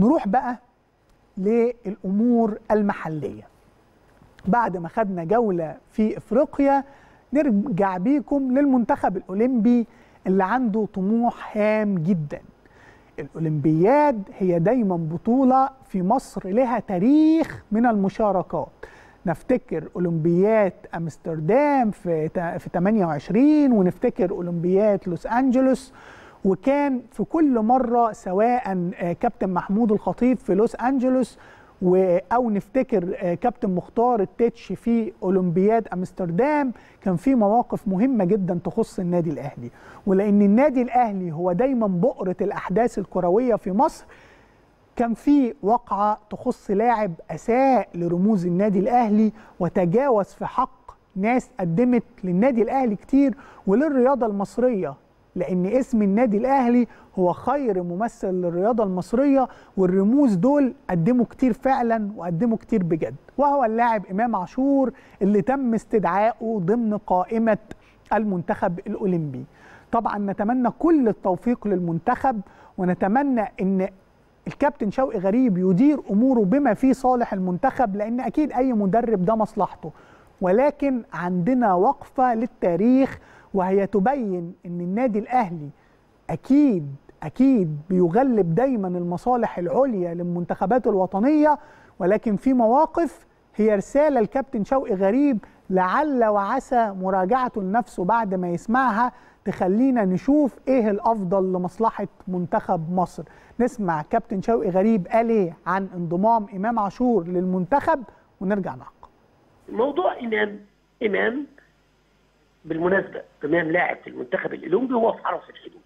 نروح بقى للامور المحليه بعد ما خدنا جوله في افريقيا نرجع بيكم للمنتخب الاولمبي اللي عنده طموح هام جدا الاولمبياد هي دايما بطوله في مصر لها تاريخ من المشاركات نفتكر اولمبياد امستردام في في 28 ونفتكر اولمبياد لوس انجلوس وكان في كل مرة سواء آه، كابتن محمود الخطيب في لوس أنجلوس او نفتكر آه، كابتن مختار التتش في اولمبياد امستردام كان في مواقف مهمه جدا تخص النادي الاهلي ولان النادي الاهلي هو دايما بؤره الاحداث الكرويه في مصر كان في وقعه تخص لاعب اساء لرموز النادي الاهلي وتجاوز في حق ناس قدمت للنادي الاهلي كتير وللرياضه المصريه لان اسم النادي الاهلي هو خير ممثل للرياضه المصريه والرموز دول قدموا كتير فعلا وقدموا كتير بجد وهو اللاعب امام عاشور اللي تم استدعائه ضمن قائمه المنتخب الاولمبي طبعا نتمنى كل التوفيق للمنتخب ونتمنى ان الكابتن شوقي غريب يدير اموره بما فيه صالح المنتخب لان اكيد اي مدرب ده مصلحته ولكن عندنا وقفه للتاريخ وهي تبين ان النادي الاهلي اكيد اكيد بيغلب دايما المصالح العليا للمنتخبات الوطنيه ولكن في مواقف هي رساله لكابتن شوقي غريب لعل وعسى مراجعته لنفسه بعد ما يسمعها تخلينا نشوف ايه الافضل لمصلحه منتخب مصر نسمع كابتن شوقي غريب قال ايه عن انضمام امام عاشور للمنتخب ونرجع نعقب موضوع امام امام بالمناسبه تمام لاعب في المنتخب الاولمبي هو في حرس الحدود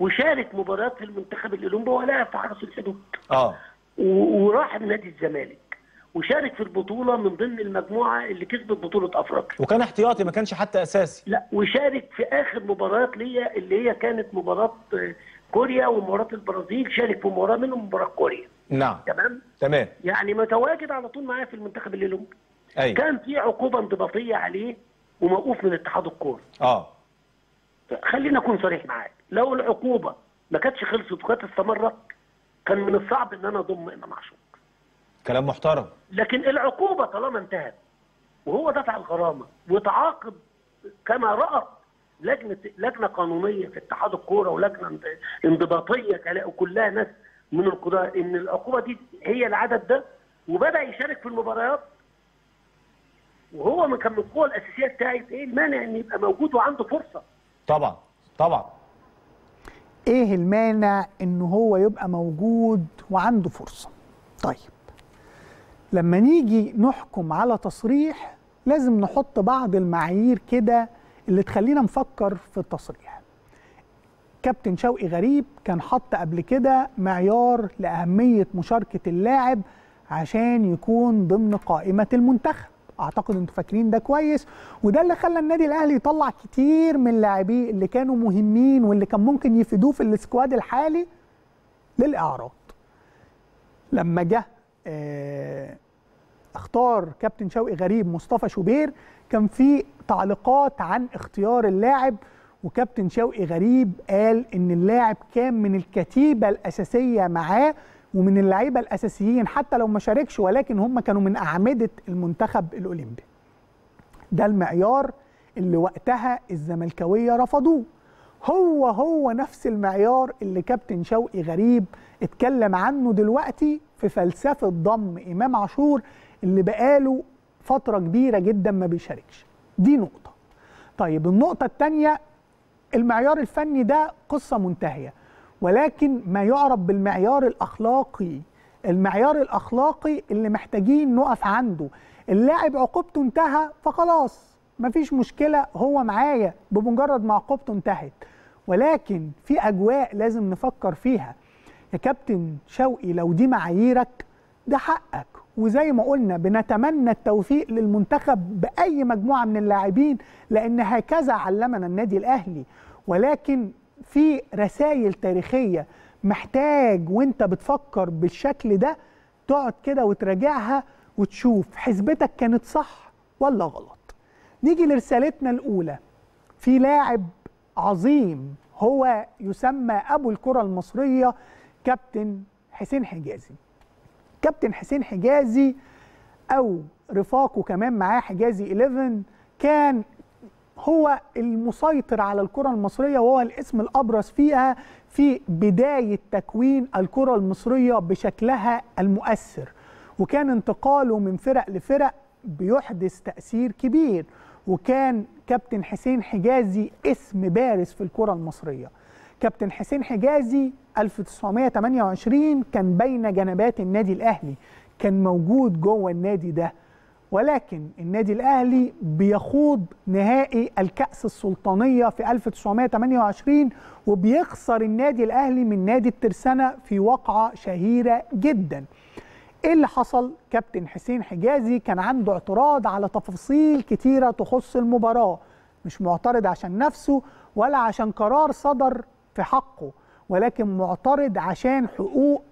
وشارك مباريات في المنتخب الاولمبي وهو لاعب في حرس الحدود اه وراح نادي الزمالك وشارك في البطوله من ضمن المجموعه اللي كسبت بطوله افريقيا وكان احتياطي ما كانش حتى اساسي لا وشارك في اخر مباراه ليا اللي هي كانت مباراه كوريا ومباراه البرازيل شارك في مباراه منهم مباراه كوريا نعم تمام تمام يعني متواجد على طول معايا في المنتخب الاولمبي أيوة. كان في عقوبه انضباطيه عليه وموقوف من اتحاد الكوره اه خلينا اكون صريح معاك لو العقوبه ما كانتش خلصت وكانت استمرت كان من الصعب ان انا اضم امام عاشور كلام محترم لكن العقوبه طالما انتهت وهو دفع الغرامه وتعاقب كما رأت لجنه لجنه قانونيه في اتحاد الكوره ولجنه انضباطيه كلها ناس من القضاء ان العقوبه دي هي العدد ده وبدا يشارك في المباريات وهو ما كان من القوه الاساسيه بتاعت ايه المانع ان يبقى موجود وعنده فرصه طبعا طبعا ايه المانع ان هو يبقى موجود وعنده فرصه طيب لما نيجي نحكم على تصريح لازم نحط بعض المعايير كده اللي تخلينا نفكر في التصريح كابتن شوقي غريب كان حط قبل كده معيار لأهمية مشاركة اللاعب عشان يكون ضمن قائمة المنتخب اعتقد انتوا فاكرين ده كويس وده اللي خلى النادي الاهلي يطلع كتير من لاعبيه اللي كانوا مهمين واللي كان ممكن يفيدوه في السكواد الحالي للاعراض لما جه آه، اختار كابتن شوقي غريب مصطفى شوبير كان في تعليقات عن اختيار اللاعب وكابتن شوقي غريب قال ان اللاعب كان من الكتيبه الاساسيه معاه ومن اللعيبه الاساسيين حتى لو ما شاركش ولكن هم كانوا من اعمده المنتخب الاولمبي ده المعيار اللي وقتها الزملكاويه رفضوه هو هو نفس المعيار اللي كابتن شوقي غريب اتكلم عنه دلوقتي في فلسفه ضم امام عاشور اللي بقاله فتره كبيره جدا ما بيشاركش دي نقطه طيب النقطه الثانيه المعيار الفني ده قصه منتهيه ولكن ما يعرف بالمعيار الاخلاقي المعيار الاخلاقي اللي محتاجين نقف عنده اللاعب عقوبته انتهى فخلاص مفيش مشكله هو معايا بمجرد ما عقوبته انتهت ولكن في اجواء لازم نفكر فيها يا كابتن شوقي لو دي معاييرك ده حقك وزي ما قلنا بنتمنى التوفيق للمنتخب باي مجموعه من اللاعبين لان هكذا علمنا النادي الاهلي ولكن في رسائل تاريخيه محتاج وانت بتفكر بالشكل ده تقعد كده وتراجعها وتشوف حسبتك كانت صح ولا غلط نيجي لرسالتنا الاولى في لاعب عظيم هو يسمى ابو الكره المصريه كابتن حسين حجازي كابتن حسين حجازي او رفاقه كمان معاه حجازي 11 كان هو المسيطر على الكرة المصرية وهو الاسم الأبرز فيها في بداية تكوين الكرة المصرية بشكلها المؤثر وكان انتقاله من فرق لفرق بيحدث تأثير كبير وكان كابتن حسين حجازي اسم بارز في الكرة المصرية كابتن حسين حجازي 1928 كان بين جنبات النادي الأهلي كان موجود جوه النادي ده ولكن النادي الاهلي بيخوض نهائي الكاس السلطانيه في 1928 وبيخسر النادي الاهلي من نادي الترسانه في وقعه شهيره جدا ايه اللي حصل كابتن حسين حجازي كان عنده اعتراض على تفاصيل كتيره تخص المباراه مش معترض عشان نفسه ولا عشان قرار صدر في حقه ولكن معترض عشان حقوق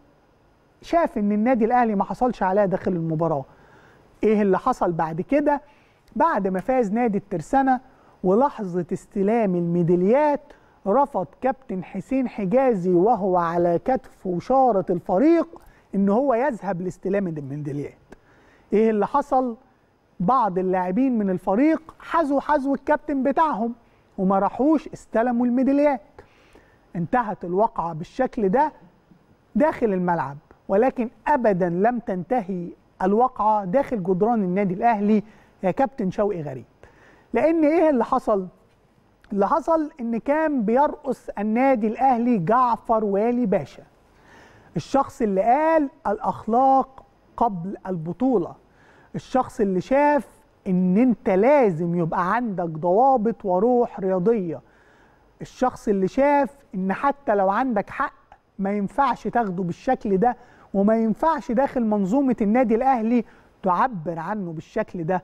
شاف ان النادي الاهلي ما حصلش عليها داخل المباراه ايه اللي حصل بعد كده بعد ما فاز نادي الترسانه ولحظه استلام الميداليات رفض كابتن حسين حجازي وهو على كتف وشاره الفريق ان هو يذهب لاستلام الميداليات ايه اللي حصل بعض اللاعبين من الفريق حزوا حزو الكابتن بتاعهم وما راحوش استلموا الميداليات انتهت الواقعة بالشكل ده داخل الملعب ولكن أبدا لم تنتهي الواقعه داخل جدران النادي الاهلي يا آه، كابتن شوقي غريب لان ايه اللي حصل اللي حصل ان كان بيرقص النادي الاهلي جعفر والي باشا الشخص اللي قال الاخلاق قبل البطوله الشخص اللي شاف ان انت لازم يبقى عندك ضوابط وروح رياضيه الشخص اللي شاف ان حتى لو عندك حق ما ينفعش تاخده بالشكل ده وما ينفعش داخل منظومه النادي الاهلي تعبر عنه بالشكل ده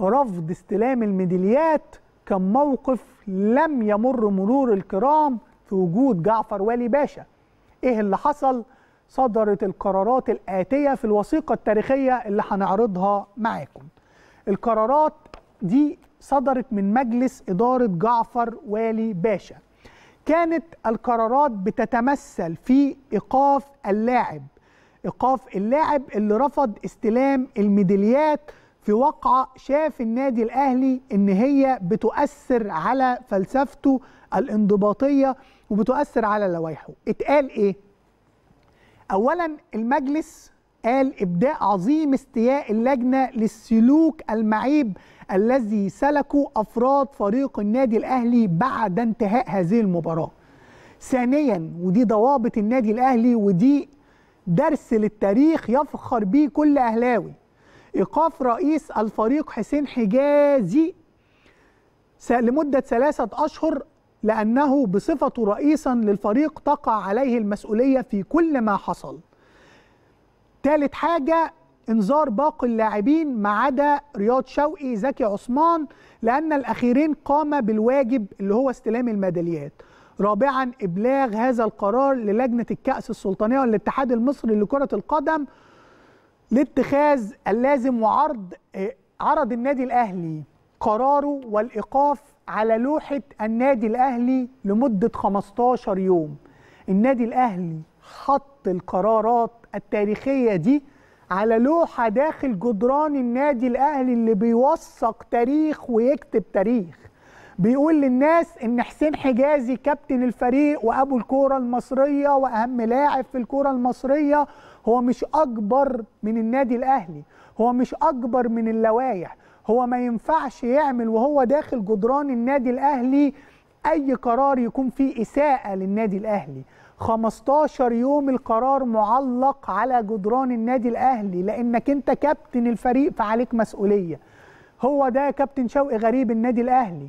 رفض استلام الميداليات كان موقف لم يمر مرور الكرام في وجود جعفر والي باشا ايه اللي حصل صدرت القرارات الآتية في الوثيقة التاريخية اللي هنعرضها معاكم القرارات دي صدرت من مجلس إدارة جعفر والي باشا كانت القرارات بتتمثل في إيقاف اللاعب ايقاف اللاعب اللي رفض استلام الميداليات في وقعة شاف النادي الاهلي ان هي بتؤثر على فلسفته الانضباطيه وبتؤثر على لوائحه اتقال ايه اولا المجلس قال ابداء عظيم استياء اللجنه للسلوك المعيب الذي سلكه افراد فريق النادي الاهلي بعد انتهاء هذه المباراه ثانيا ودي ضوابط النادي الاهلي ودي درس للتاريخ يفخر به كل أهلاوي إيقاف رئيس الفريق حسين حجازي لمدة ثلاثة أشهر لأنه بصفته رئيسا للفريق تقع عليه المسؤولية في كل ما حصل ثالث حاجة انذار باقي اللاعبين ما عدا رياض شوقي زكي عثمان لأن الأخيرين قام بالواجب اللي هو استلام الميداليات رابعا إبلاغ هذا القرار للجنة الكأس السلطانية والاتحاد المصري لكرة القدم لاتخاذ اللازم وعرض آه، عرض النادي الأهلي قراره والإيقاف على لوحة النادي الأهلي لمدة 15 يوم النادي الأهلي حط القرارات التاريخية دي على لوحة داخل جدران النادي الأهلي اللي بيوثق تاريخ ويكتب تاريخ بيقول للناس ان حسين حجازي كابتن الفريق وابو الكوره المصريه واهم لاعب في الكوره المصريه هو مش اكبر من النادي الاهلي هو مش اكبر من اللوائح هو ما ينفعش يعمل وهو داخل جدران النادي الاهلي اي قرار يكون فيه اساءه للنادي الاهلي 15 يوم القرار معلق على جدران النادي الاهلي لانك انت كابتن الفريق فعليك مسؤوليه هو ده كابتن شوقي غريب النادي الاهلي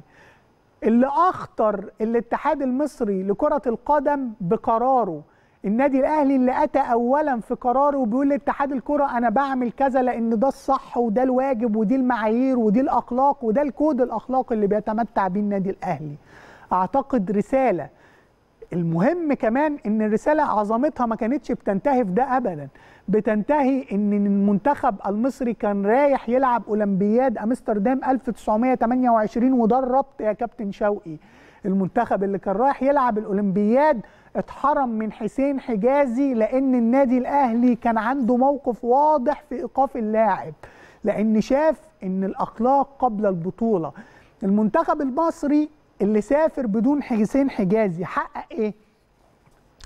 اللي اخطر الاتحاد المصري لكره القدم بقراره النادي الاهلي اللي اتى اولا في قراره وبيقول لاتحاد الكره انا بعمل كذا لان ده الصح وده الواجب ودي المعايير ودي الاخلاق وده الكود الاخلاقي اللي بيتمتع بيه النادي الاهلي اعتقد رساله المهم كمان ان الرساله عظمتها ما كانتش بتنتهي في ده ابدا بتنتهي ان المنتخب المصري كان رايح يلعب اولمبياد امستردام 1928 وده الربط يا كابتن شوقي المنتخب اللي كان رايح يلعب الاولمبياد اتحرم من حسين حجازي لان النادي الاهلي كان عنده موقف واضح في ايقاف اللاعب لان شاف ان الاخلاق قبل البطوله المنتخب المصري اللي سافر بدون حسين حجازي حقق ايه؟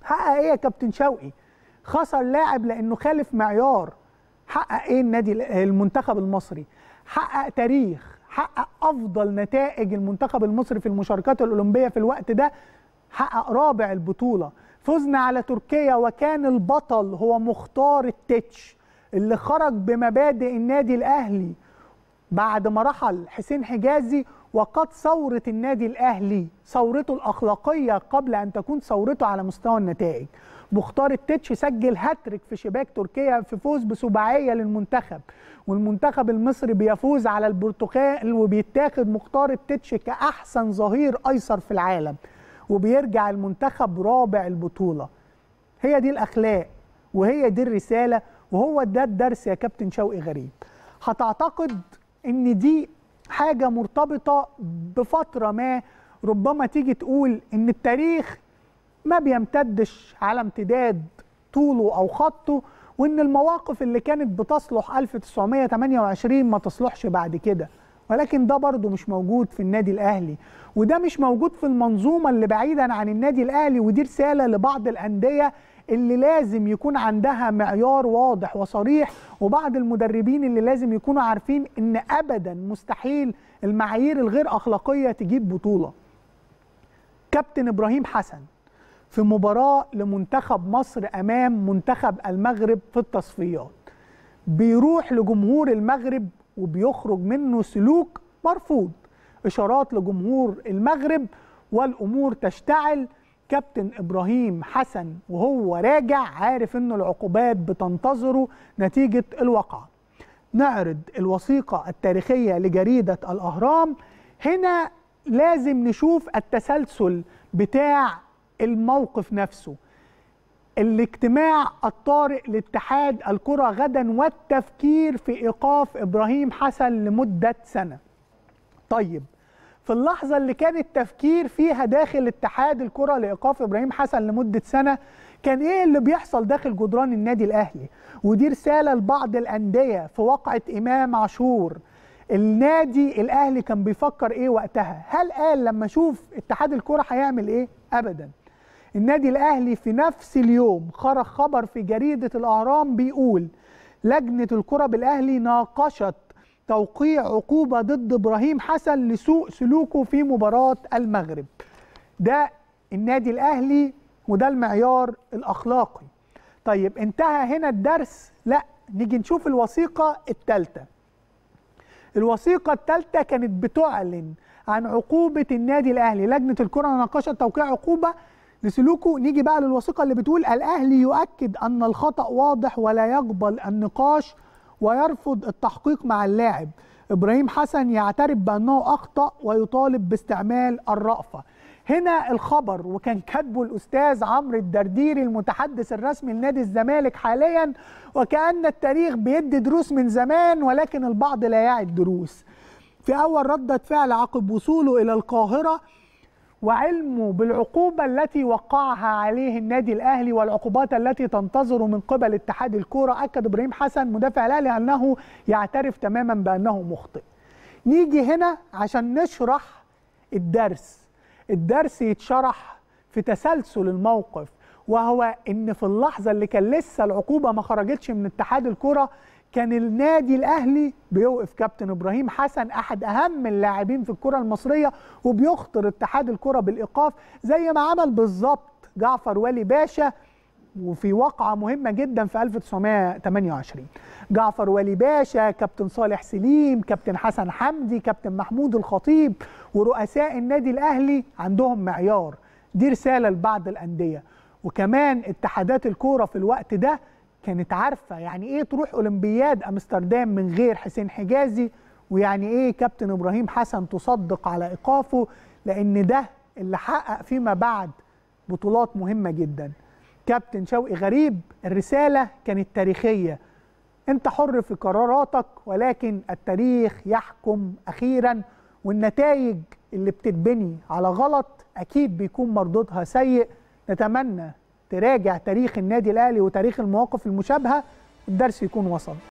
حقق ايه يا كابتن شوقي؟ خسر لاعب لانه خالف معيار حقق ايه النادي المنتخب المصري؟ حقق تاريخ، حقق افضل نتائج المنتخب المصري في المشاركات الاولمبيه في الوقت ده حقق رابع البطوله، فزنا على تركيا وكان البطل هو مختار التتش اللي خرج بمبادئ النادي الاهلي بعد ما رحل حسين حجازي وقد ثورة النادي الأهلي ثورته الأخلاقية قبل أن تكون ثورته على مستوى النتائج مختار التتش سجل هاتريك في شباك تركيا في فوز بسباعية للمنتخب والمنتخب المصري بيفوز على البرتغال وبيتاخد مختار التتش كأحسن ظهير أيسر في العالم وبيرجع المنتخب رابع البطولة هي دي الأخلاق وهي دي الرسالة وهو ده الدرس يا كابتن شوقي غريب هتعتقد ان دي حاجه مرتبطه بفتره ما ربما تيجي تقول ان التاريخ ما بيمتدش على امتداد طوله او خطه وان المواقف اللي كانت بتصلح 1928 ما تصلحش بعد كده ولكن ده برضو مش موجود في النادي الاهلي وده مش موجود في المنظومه اللي بعيدا عن النادي الاهلي ودي رساله لبعض الانديه اللي لازم يكون عندها معيار واضح وصريح وبعض المدربين اللي لازم يكونوا عارفين ان ابدا مستحيل المعايير الغير اخلاقيه تجيب بطوله كابتن ابراهيم حسن في مباراه لمنتخب مصر امام منتخب المغرب في التصفيات بيروح لجمهور المغرب وبيخرج منه سلوك مرفوض اشارات لجمهور المغرب والامور تشتعل كابتن ابراهيم حسن وهو راجع عارف ان العقوبات بتنتظره نتيجه الواقعه نعرض الوثيقه التاريخيه لجريده الاهرام هنا لازم نشوف التسلسل بتاع الموقف نفسه الاجتماع الطارئ لاتحاد الكرة غدا والتفكير في إيقاف إبراهيم حسن لمدة سنة طيب في اللحظه اللي كان التفكير فيها داخل اتحاد الكره لايقاف ابراهيم حسن لمده سنه كان ايه اللي بيحصل داخل جدران النادي الاهلي ودي رساله لبعض الانديه في وقعة امام عاشور النادي الاهلي كان بيفكر ايه وقتها هل قال لما اشوف اتحاد الكره هيعمل ايه ابدا النادي الاهلي في نفس اليوم خرج خبر في جريده الاهرام بيقول لجنه الكره بالاهلي ناقشت توقيع عقوبة ضد إبراهيم حسن لسوء سلوكه في مباراة المغرب ده النادي الأهلي وده المعيار الأخلاقي طيب انتهى هنا الدرس لا نيجي نشوف الوثيقة الثالثة الوثيقة الثالثة كانت بتعلن عن عقوبة النادي الأهلي لجنة الكرة ناقشت توقيع عقوبة لسلوكه نيجي بقى للوثيقة اللي بتقول الأهلي يؤكد أن الخطأ واضح ولا يقبل النقاش ويرفض التحقيق مع اللاعب ابراهيم حسن يعترف بانه اخطا ويطالب باستعمال الرأفه هنا الخبر وكان كاتبه الاستاذ عمرو الدرديري المتحدث الرسمي لنادي الزمالك حاليا وكان التاريخ بيدي دروس من زمان ولكن البعض لا يعي الدروس في اول رده فعل عقب وصوله الى القاهره وعلمه بالعقوبة التي وقعها عليه النادي الأهلي والعقوبات التي تنتظره من قبل اتحاد الكورة أكد إبراهيم حسن مدافع الأهلي أنه يعترف تماما بأنه مخطئ نيجي هنا عشان نشرح الدرس الدرس يتشرح في تسلسل الموقف وهو ان في اللحظه اللي كان لسه العقوبه ما خرجتش من اتحاد الكورة كان النادي الاهلي بيوقف كابتن ابراهيم حسن احد اهم اللاعبين في الكره المصريه وبيخطر اتحاد الكره بالايقاف زي ما عمل بالظبط جعفر ولي باشا وفي وقعه مهمه جدا في 1928 جعفر ولي باشا كابتن صالح سليم كابتن حسن حمدي كابتن محمود الخطيب ورؤساء النادي الاهلي عندهم معيار دي رساله لبعض الانديه وكمان اتحادات الكوره في الوقت ده كانت عارفه يعني ايه تروح اولمبياد امستردام من غير حسين حجازي ويعني ايه كابتن ابراهيم حسن تصدق على ايقافه لان ده اللي حقق فيما بعد بطولات مهمه جدا كابتن شوقي غريب الرساله كانت تاريخيه انت حر في قراراتك ولكن التاريخ يحكم اخيرا والنتائج اللي بتتبني على غلط اكيد بيكون مردودها سيء نتمنى تراجع تاريخ النادي الاهلي وتاريخ المواقف المشابهه الدرس يكون وصل